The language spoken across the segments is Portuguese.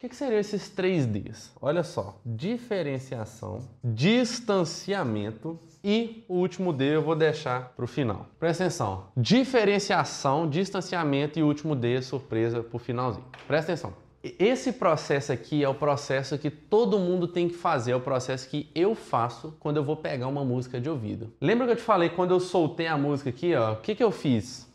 O que, que seriam esses três Ds? Olha só: diferenciação, distanciamento e o último D eu vou deixar para o final. Presta atenção: diferenciação, distanciamento e o último D surpresa para o finalzinho. Presta atenção. Esse processo aqui é o processo que todo mundo tem que fazer, é o processo que eu faço quando eu vou pegar uma música de ouvido. Lembra que eu te falei quando eu soltei a música aqui, ó? O que, que eu fiz?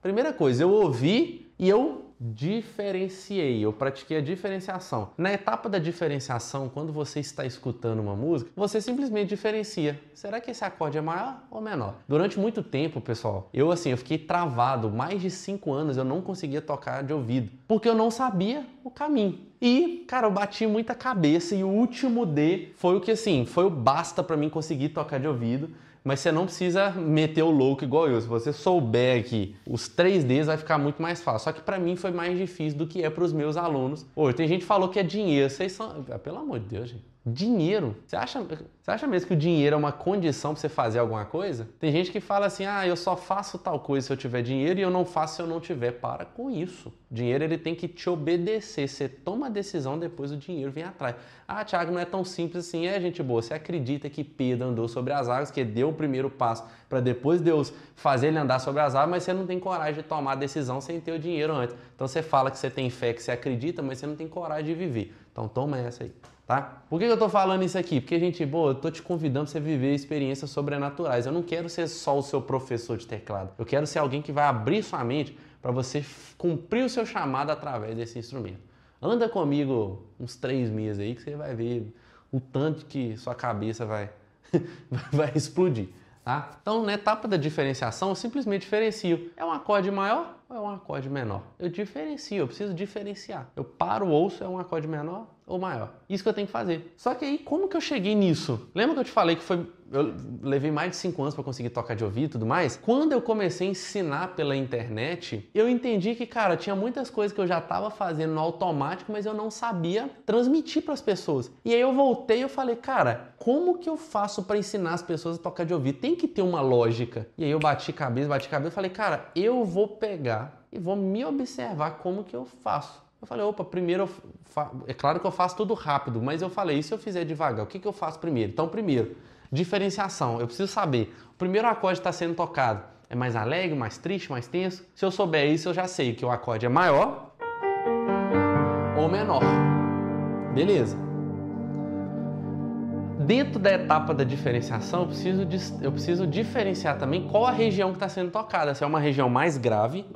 Primeira coisa, eu ouvi e eu diferenciei, eu pratiquei a diferenciação. Na etapa da diferenciação, quando você está escutando uma música, você simplesmente diferencia. Será que esse acorde é maior ou menor? Durante muito tempo, pessoal, eu assim, eu fiquei travado, mais de 5 anos eu não conseguia tocar de ouvido, porque eu não sabia o caminho. E, cara, eu bati muita cabeça e o último D foi o que assim, foi o basta para mim conseguir tocar de ouvido mas você não precisa meter o louco igual eu. Se você souber que os 3Ds vai ficar muito mais fácil. Só que para mim foi mais difícil do que é para os meus alunos. Hoje tem gente que falou que é dinheiro, vocês são, ah, pelo amor de Deus, gente. Dinheiro. Você acha, você acha mesmo que o dinheiro é uma condição para você fazer alguma coisa? Tem gente que fala assim: ah, eu só faço tal coisa se eu tiver dinheiro e eu não faço se eu não tiver. Para com isso. Dinheiro ele tem que te obedecer. Você toma a decisão, depois o dinheiro vem atrás. Ah, Thiago, não é tão simples assim. É, gente boa, você acredita que Pedro andou sobre as águas, que deu o primeiro passo para depois Deus fazer ele andar sobre as águas, mas você não tem coragem de tomar a decisão sem ter o dinheiro antes. Então você fala que você tem fé, que você acredita, mas você não tem coragem de viver. Então toma essa aí. Tá? Por que eu estou falando isso aqui? Porque, gente, boa, eu tô te convidando para você viver experiências sobrenaturais. Eu não quero ser só o seu professor de teclado. Eu quero ser alguém que vai abrir sua mente para você cumprir o seu chamado através desse instrumento. Anda comigo uns três meses aí que você vai ver o tanto que sua cabeça vai, vai explodir. Tá? Então, na etapa da diferenciação, eu simplesmente diferencio. É um acorde maior ou é um acorde menor? Eu diferencio, eu preciso diferenciar. Eu paro o ouço, é um acorde menor ou maior. Isso que eu tenho que fazer. Só que aí, como que eu cheguei nisso? Lembra que eu te falei que foi. Eu levei mais de cinco anos para conseguir tocar de ouvido e tudo mais? Quando eu comecei a ensinar pela internet, eu entendi que, cara, tinha muitas coisas que eu já estava fazendo no automático, mas eu não sabia transmitir para as pessoas. E aí eu voltei e eu falei, cara, como que eu faço para ensinar as pessoas a tocar de ouvido? Tem que ter uma lógica. E aí eu bati cabeça, bati cabeça, falei, cara, eu vou pegar e vou me observar como que eu faço. Eu falei, opa, primeiro, é claro que eu faço tudo rápido, mas eu falei, e se eu fizer devagar, o que, que eu faço primeiro? Então, primeiro, diferenciação. Eu preciso saber, o primeiro acorde está sendo tocado é mais alegre, mais triste, mais tenso? Se eu souber isso, eu já sei que o acorde é maior ou menor. Beleza. Dentro da etapa da diferenciação, eu preciso, eu preciso diferenciar também qual a região que está sendo tocada, se é uma região mais grave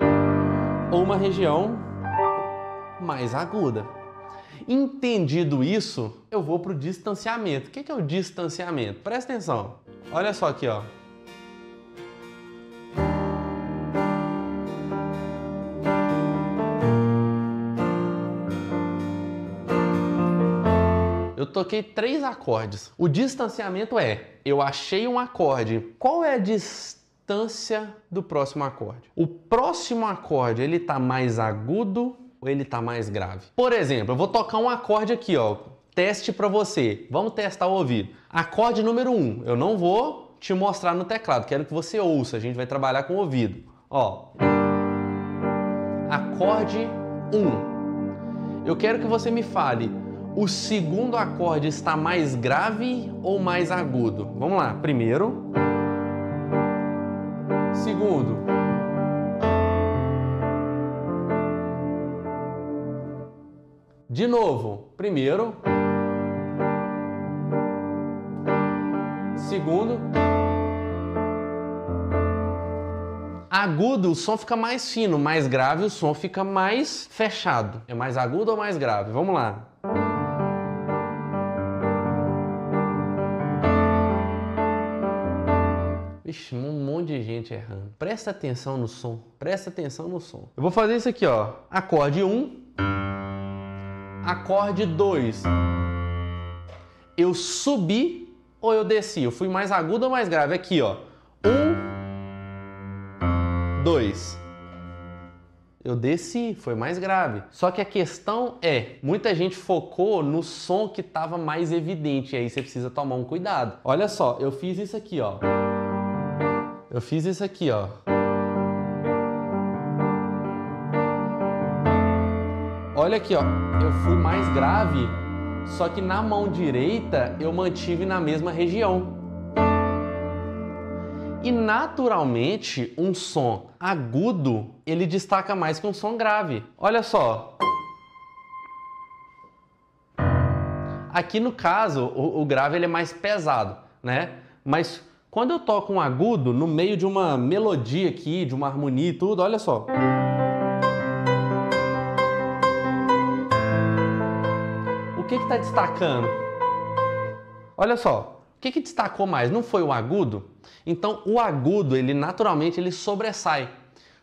ou uma região mais aguda. Entendido isso, eu vou para o distanciamento. O que é o distanciamento? Presta atenção. Olha só aqui, ó. Eu toquei três acordes. O distanciamento é: eu achei um acorde. Qual é a distância do próximo acorde? O próximo acorde ele está mais agudo ou ele está mais grave. Por exemplo, eu vou tocar um acorde aqui, ó. Teste para você. Vamos testar o ouvido. Acorde número 1. Um. Eu não vou te mostrar no teclado, quero que você ouça. A gente vai trabalhar com o ouvido. Ó. Acorde 1. Um. Eu quero que você me fale o segundo acorde está mais grave ou mais agudo? Vamos lá. Primeiro. Segundo. De novo, primeiro, segundo, agudo, o som fica mais fino, mais grave, o som fica mais fechado. É mais agudo ou mais grave? Vamos lá. Vixe, um monte de gente errando. Presta atenção no som, presta atenção no som. Eu vou fazer isso aqui, ó. Acorde 1. Um acorde 2. Eu subi ou eu desci? Eu fui mais agudo ou mais grave? Aqui, ó. Um, dois. Eu desci, foi mais grave. Só que a questão é, muita gente focou no som que estava mais evidente, e aí você precisa tomar um cuidado. Olha só, eu fiz isso aqui, ó. Eu fiz isso aqui, ó. Olha aqui, ó. Eu fui mais grave, só que na mão direita eu mantive na mesma região. E naturalmente, um som agudo, ele destaca mais que um som grave. Olha só. Aqui no caso, o, o grave ele é mais pesado, né? Mas quando eu toco um agudo no meio de uma melodia aqui, de uma harmonia e tudo, olha só. que está destacando? Olha só, o que, que destacou mais? Não foi o agudo? Então o agudo, ele naturalmente ele sobressai.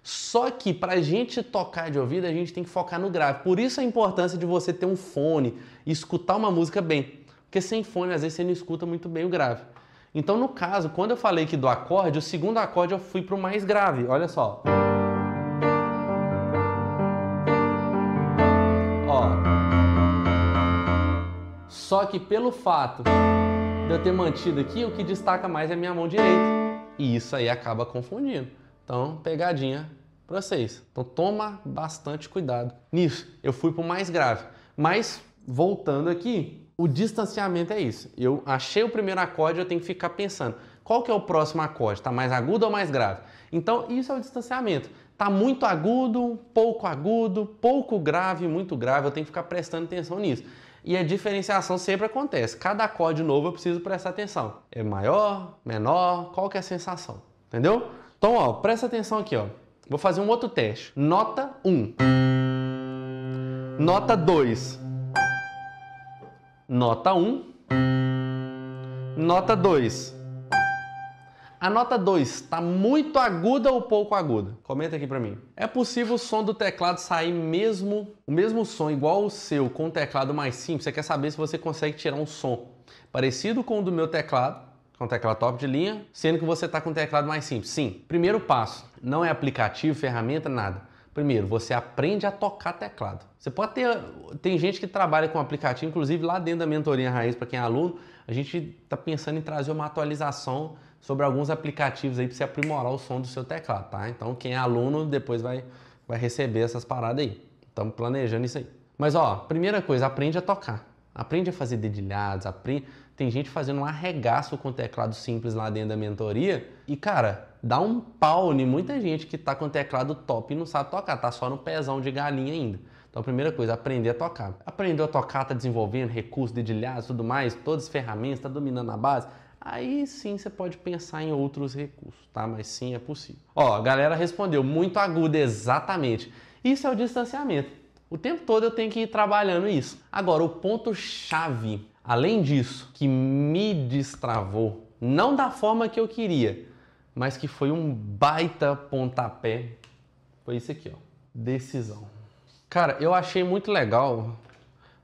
Só que para a gente tocar de ouvido, a gente tem que focar no grave. Por isso a importância de você ter um fone e escutar uma música bem. Porque sem fone, às vezes, você não escuta muito bem o grave. Então, no caso, quando eu falei que do acorde, o segundo acorde eu fui para o mais grave. Olha só. Só que pelo fato de eu ter mantido aqui, o que destaca mais é a minha mão direita. E isso aí acaba confundindo. Então, pegadinha para vocês. Então, toma bastante cuidado nisso. Eu fui para o mais grave. Mas, voltando aqui, o distanciamento é isso. Eu achei o primeiro acorde, eu tenho que ficar pensando. Qual que é o próximo acorde? Está mais agudo ou mais grave? Então, isso é o distanciamento. Está muito agudo, pouco agudo, pouco grave, muito grave. Eu tenho que ficar prestando atenção nisso e a diferenciação sempre acontece. Cada acorde novo eu preciso prestar atenção. É maior, menor, qual que é a sensação? Entendeu? Então, ó, presta atenção aqui, ó. Vou fazer um outro teste. Nota 1. Nota 2. Nota 1. Nota 2. A nota 2, está muito aguda ou pouco aguda? Comenta aqui para mim. É possível o som do teclado sair mesmo, o mesmo som igual o seu com o teclado mais simples? Você quer saber se você consegue tirar um som parecido com o do meu teclado, com teclado top de linha, sendo que você está com teclado mais simples? Sim. Primeiro passo, não é aplicativo, ferramenta, nada. Primeiro, você aprende a tocar teclado. Você pode ter. Tem gente que trabalha com aplicativo, inclusive lá dentro da mentoria raiz, para quem é aluno, a gente está pensando em trazer uma atualização sobre alguns aplicativos aí para você aprimorar o som do seu teclado, tá? Então quem é aluno depois vai, vai receber essas paradas aí. Estamos planejando isso aí. Mas ó, primeira coisa, aprende a tocar. Aprende a fazer dedilhados, aprende... Tem gente fazendo um arregaço com teclado simples lá dentro da mentoria e, cara, dá um pau em muita gente que tá com teclado top e não sabe tocar, tá só no pezão de galinha ainda. Então, primeira coisa, aprender a tocar. Aprendeu a tocar, tá desenvolvendo recursos, dedilhados, tudo mais, todas as ferramentas, tá dominando a base, Aí sim você pode pensar em outros recursos, tá? Mas sim é possível. Ó, a galera respondeu muito aguda, exatamente. Isso é o distanciamento. O tempo todo eu tenho que ir trabalhando isso. Agora, o ponto-chave, além disso, que me destravou, não da forma que eu queria, mas que foi um baita pontapé, foi isso aqui, ó. Decisão. Cara, eu achei muito legal.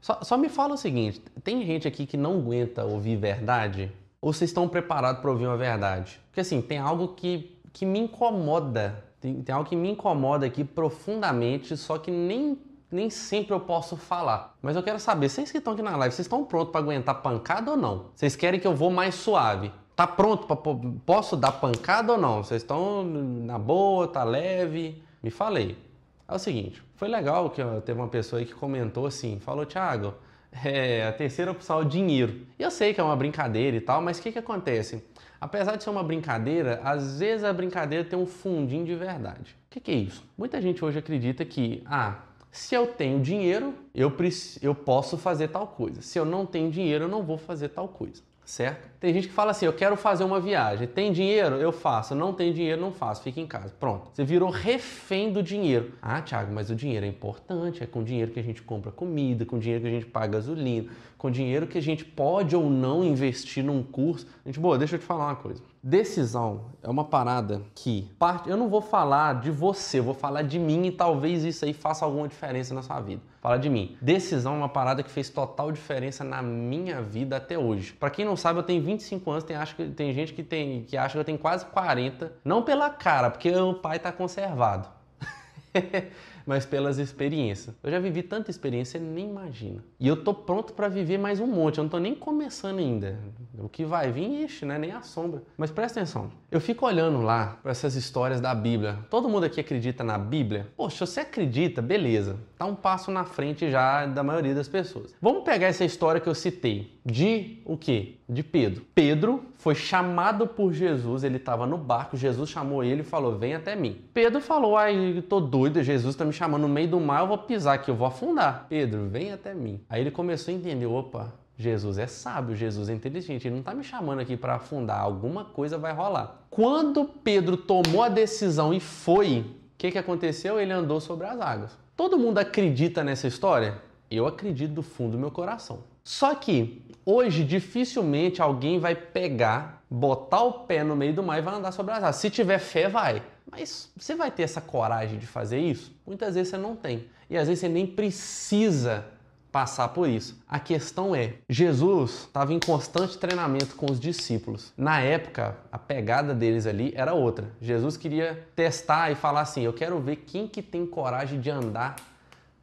Só, só me fala o seguinte: tem gente aqui que não aguenta ouvir verdade? Ou vocês estão preparados para ouvir uma verdade? Porque assim, tem algo que, que me incomoda, tem, tem algo que me incomoda aqui profundamente, só que nem nem sempre eu posso falar. Mas eu quero saber, vocês que estão aqui na live, vocês estão prontos para aguentar pancada ou não? Vocês querem que eu vou mais suave? Tá pronto para posso dar pancada ou não? Vocês estão na boa, tá leve? Me falei. É o seguinte, foi legal que teve uma pessoa aí que comentou assim, falou: "Thiago, é, a terceira opção é o dinheiro. Eu sei que é uma brincadeira e tal, mas o que, que acontece? Apesar de ser uma brincadeira, às vezes a brincadeira tem um fundinho de verdade. O que, que é isso? Muita gente hoje acredita que, ah, se eu tenho dinheiro, eu, eu posso fazer tal coisa. Se eu não tenho dinheiro, eu não vou fazer tal coisa certo? Tem gente que fala assim: eu quero fazer uma viagem, tem dinheiro? Eu faço, não tem dinheiro, não faço, fica em casa. Pronto, você virou refém do dinheiro. Ah, Thiago, mas o dinheiro é importante, é com o dinheiro que a gente compra comida, com o dinheiro que a gente paga gasolina, com dinheiro que a gente pode ou não investir num curso. Gente, boa, deixa eu te falar uma coisa. Decisão é uma parada que parte. Eu não vou falar de você, eu vou falar de mim e talvez isso aí faça alguma diferença na sua vida. Fala de mim. Decisão é uma parada que fez total diferença na minha vida até hoje. Para quem não sabe, eu tenho 25 anos, tem, acho que, tem gente que, tem, que acha que eu tenho quase 40. Não pela cara, porque o pai tá conservado. mas pelas experiências. Eu já vivi tanta experiência, nem imagina. E eu tô pronto para viver mais um monte, eu não tô nem começando ainda. O que vai vir, ixi, né? Nem a sombra. Mas presta atenção, eu fico olhando lá para essas histórias da Bíblia. Todo mundo aqui acredita na Bíblia? Poxa, você acredita, beleza. Tá um passo na frente já da maioria das pessoas. Vamos pegar essa história que eu citei de o quê? de Pedro. Pedro foi chamado por Jesus, ele estava no barco, Jesus chamou ele e falou: Vem até mim. Pedro falou: Ai, eu tô doido, Jesus está me chamando no meio do mar, eu vou pisar aqui, eu vou afundar. Pedro, vem até mim. Aí ele começou a entender: opa, Jesus é sábio, Jesus é inteligente, ele não está me chamando aqui para afundar, alguma coisa vai rolar. Quando Pedro tomou a decisão e foi, o que, que aconteceu? Ele andou sobre as águas. Todo mundo acredita nessa história? Eu acredito do fundo do meu coração. Só que hoje dificilmente alguém vai pegar, botar o pé no meio do mar e vai andar sobre as águas. Se tiver fé, vai. Mas você vai ter essa coragem de fazer isso? Muitas vezes você não tem. E às vezes você nem precisa passar por isso. A questão é, Jesus estava em constante treinamento com os discípulos. Na época, a pegada deles ali era outra. Jesus queria testar e falar assim: "Eu quero ver quem que tem coragem de andar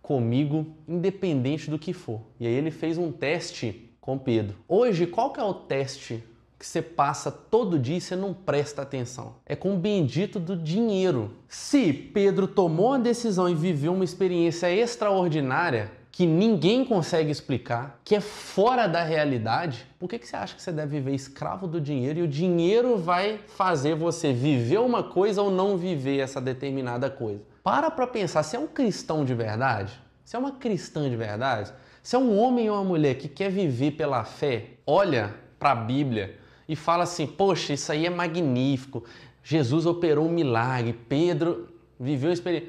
comigo, independente do que for. E aí ele fez um teste com Pedro. Hoje, qual que é o teste que você passa todo dia e você não presta atenção? É com o bendito do dinheiro. Se Pedro tomou a decisão e viveu uma experiência extraordinária, que ninguém consegue explicar, que é fora da realidade, por que, que você acha que você deve viver escravo do dinheiro e o dinheiro vai fazer você viver uma coisa ou não viver essa determinada coisa? Para para pensar, se é um cristão de verdade, se é uma cristã de verdade, se é um homem ou uma mulher que quer viver pela fé, olha para a Bíblia e fala assim: "Poxa, isso aí é magnífico. Jesus operou um milagre, Pedro viveu a experiência".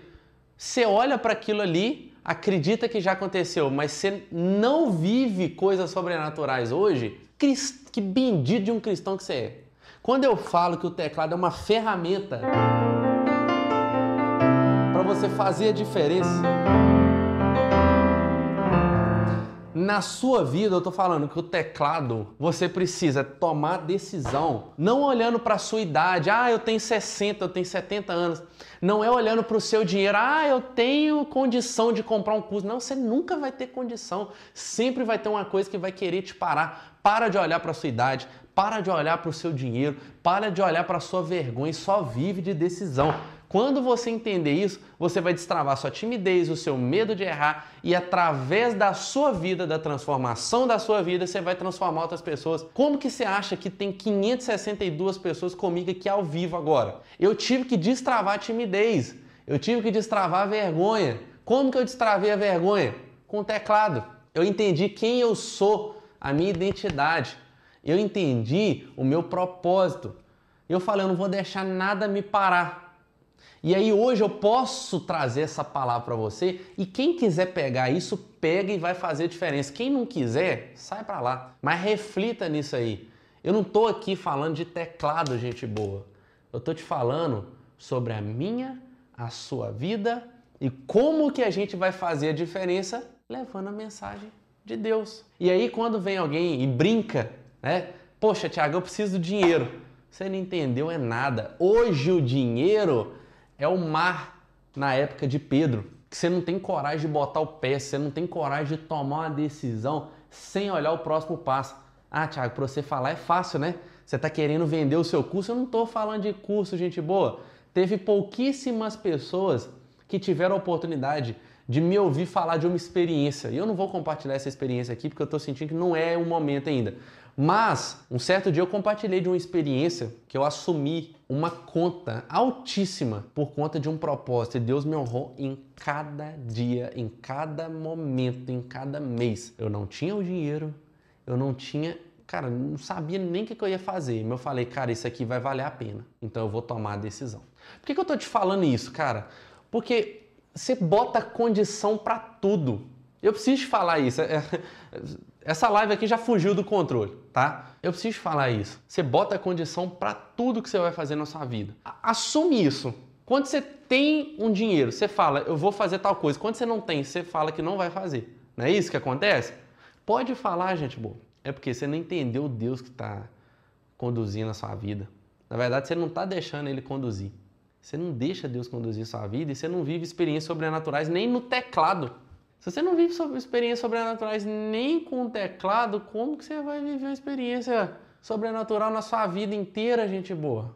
Você olha para aquilo ali, acredita que já aconteceu, mas você não vive coisas sobrenaturais hoje, que bendito de um cristão que você é. Quando eu falo que o teclado é uma ferramenta, você fazer a diferença na sua vida, eu tô falando que o teclado, você precisa tomar decisão, não olhando para sua idade. Ah, eu tenho 60, eu tenho 70 anos. Não é olhando para o seu dinheiro. Ah, eu tenho condição de comprar um curso. Não, você nunca vai ter condição. Sempre vai ter uma coisa que vai querer te parar. Para de olhar para sua idade, para de olhar para o seu dinheiro, para de olhar para sua vergonha e só vive de decisão. Quando você entender isso, você vai destravar sua timidez, o seu medo de errar e através da sua vida, da transformação da sua vida, você vai transformar outras pessoas. Como que você acha que tem 562 pessoas comigo aqui ao vivo agora? Eu tive que destravar a timidez, eu tive que destravar a vergonha. Como que eu destravei a vergonha? Com o teclado. Eu entendi quem eu sou, a minha identidade. Eu entendi o meu propósito. Eu falei, eu não vou deixar nada me parar. E aí hoje eu posso trazer essa palavra para você e quem quiser pegar isso, pega e vai fazer a diferença. Quem não quiser, sai para lá. Mas reflita nisso aí. Eu não tô aqui falando de teclado, gente boa. Eu tô te falando sobre a minha, a sua vida e como que a gente vai fazer a diferença levando a mensagem de Deus. E aí quando vem alguém e brinca, né? Poxa, Tiago, eu preciso do dinheiro. Você não entendeu é nada. Hoje o dinheiro é o mar na época de Pedro, que você não tem coragem de botar o pé, você não tem coragem de tomar uma decisão sem olhar o próximo passo. Ah, Thiago, para você falar é fácil, né? Você está querendo vender o seu curso? Eu não estou falando de curso, gente boa. Teve pouquíssimas pessoas que tiveram a oportunidade de me ouvir falar de uma experiência. E eu não vou compartilhar essa experiência aqui porque eu estou sentindo que não é o momento ainda. Mas um certo dia eu compartilhei de uma experiência que eu assumi uma conta altíssima por conta de um propósito e Deus me honrou em cada dia, em cada momento, em cada mês. Eu não tinha o dinheiro, eu não tinha cara, não sabia nem o que, eu ia fazer. Mas eu falei, cara, isso aqui vai valer a pena. Então eu vou tomar a decisão. Por que, que eu tô te falando isso, cara? Porque você bota condição para tudo. Eu preciso te falar isso. É, é, essa live aqui já fugiu do controle, tá? Eu preciso falar isso. Você bota condição para tudo que você vai fazer na sua vida. Assume isso. Quando você tem um dinheiro, você fala, eu vou fazer tal coisa. Quando você não tem, você fala que não vai fazer. Não é isso que acontece? Pode falar, gente boa. É porque você não entendeu o Deus que está conduzindo a sua vida. Na verdade, você não está deixando Ele conduzir. Você não deixa Deus conduzir a sua vida e você não vive experiências sobrenaturais nem no teclado. Se você não vive sobre experiências sobrenaturais nem com teclado, como que você vai viver uma experiência sobrenatural na sua vida inteira, gente boa?